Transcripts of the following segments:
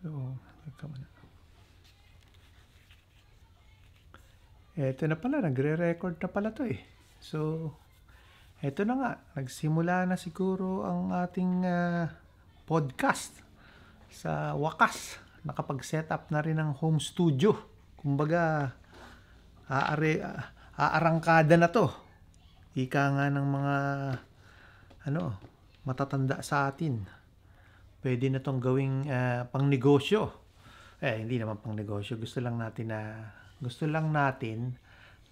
So, nagkamana. Eto na pala, nagre-record na pala to eh. So, ito na nga, nagsimula na siguro ang ating uh, podcast sa wakas. Nakapag-set up na rin ng home studio. Kumbaga, aare, aarangkada na to. Ika nga ng mga ano, matatanda sa atin pwede na tong gawing uh, pangnegosyo. Eh, hindi naman pangnegosyo. Gusto lang natin na gusto lang natin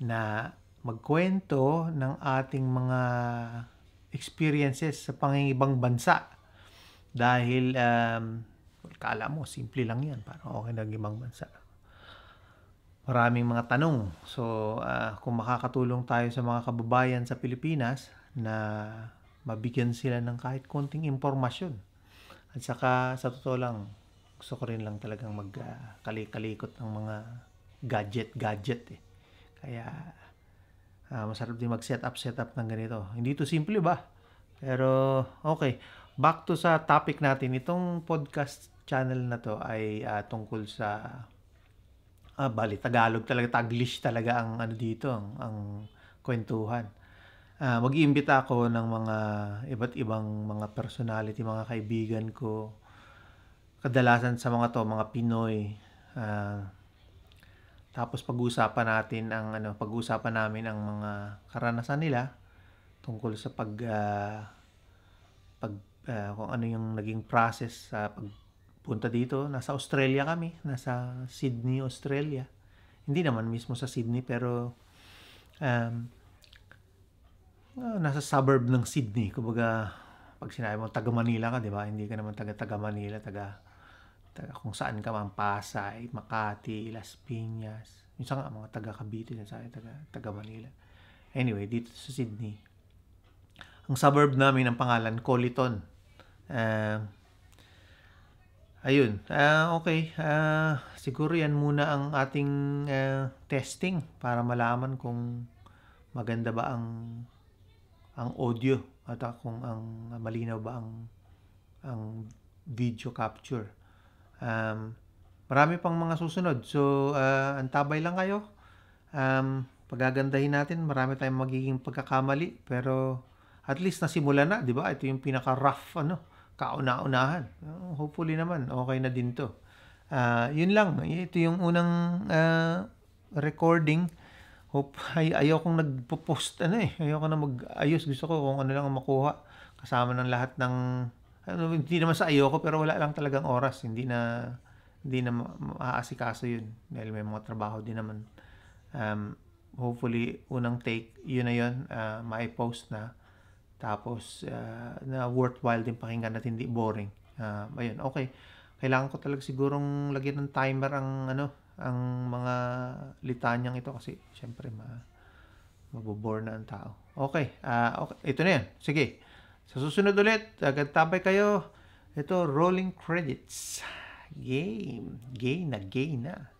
na magkwento ng ating mga experiences sa pangingibang bansa. Dahil um, kala mo, simple lang yan. Parang okay ng ibang bansa. Maraming mga tanong. So, uh, kung makakatulong tayo sa mga kababayan sa Pilipinas na mabigyan sila ng kahit konting impormasyon at saka sa totoo lang, gusto ko rin lang talagang magkalikot ah, uh, ng mga gadget-gadget eh. Kaya uh, masarap din mag setup setup set ng ganito. Hindi to simple ba? Pero okay, back to sa topic natin. Itong podcast channel na to ay uh, tungkol sa ah, bali Tagalog talaga, Taglish talaga ang ano dito, ang, ang kwentuhan uh, mag-iimbita ako ng mga iba't ibang mga personality, mga kaibigan ko. Kadalasan sa mga to, mga Pinoy. Uh, tapos pag uusapan natin ang ano, pag uusapan namin ang mga karanasan nila tungkol sa pag uh, pag uh, kung ano yung naging process sa pagpunta dito. Nasa Australia kami, nasa Sydney, Australia. Hindi naman mismo sa Sydney pero um, Ah, nasa suburb ng Sydney. Kumbaga, pag sinabi mo taga Manila ka, di ba? Hindi ka naman taga taga Manila, taga, taga kung saan ka man, Pasay, Makati, Las Piñas. Minsan nga, mga taga Cavite na sa taga, taga Manila. Anyway, dito sa Sydney. Ang suburb namin, ang pangalan, Coliton. Uh, ayun, uh, okay. Uh, siguro yan muna ang ating uh, testing para malaman kung maganda ba ang ang audio at kung ang malinaw ba ang ang video capture. Um, marami pang mga susunod. So, uh, antabay lang kayo. Um, pagagandahin natin, marami tayong magiging pagkakamali. Pero, at least nasimula na, di ba? Ito yung pinaka-rough, ano, kauna-unahan. Oh, hopefully naman, okay na din to. Uh, yun lang. Ito yung unang uh, recording hope, ay, ayokong nagpo-post ano eh. Ayoko na mag-ayos. Gusto ko kung ano lang ang makuha. Kasama ng lahat ng, ano, hindi naman sa ayoko pero wala lang talagang oras. Hindi na, hindi na maaasikaso yun. Dahil may mga trabaho din naman. Um, hopefully, unang take, yun na yun, uh, ah, ma-post na. Tapos, uh, na worthwhile din pakinggan natin, hindi boring. Uh, ayun, okay kailangan ko talaga sigurong lagyan ng timer ang ano, ang mga litanyang ito kasi syempre ma mabobore na ang tao. Okay, uh, okay. ito na yan. Sige. Sa susunod ulit, agad-tabay kayo. Ito, rolling credits. Game. Gay na, gay na.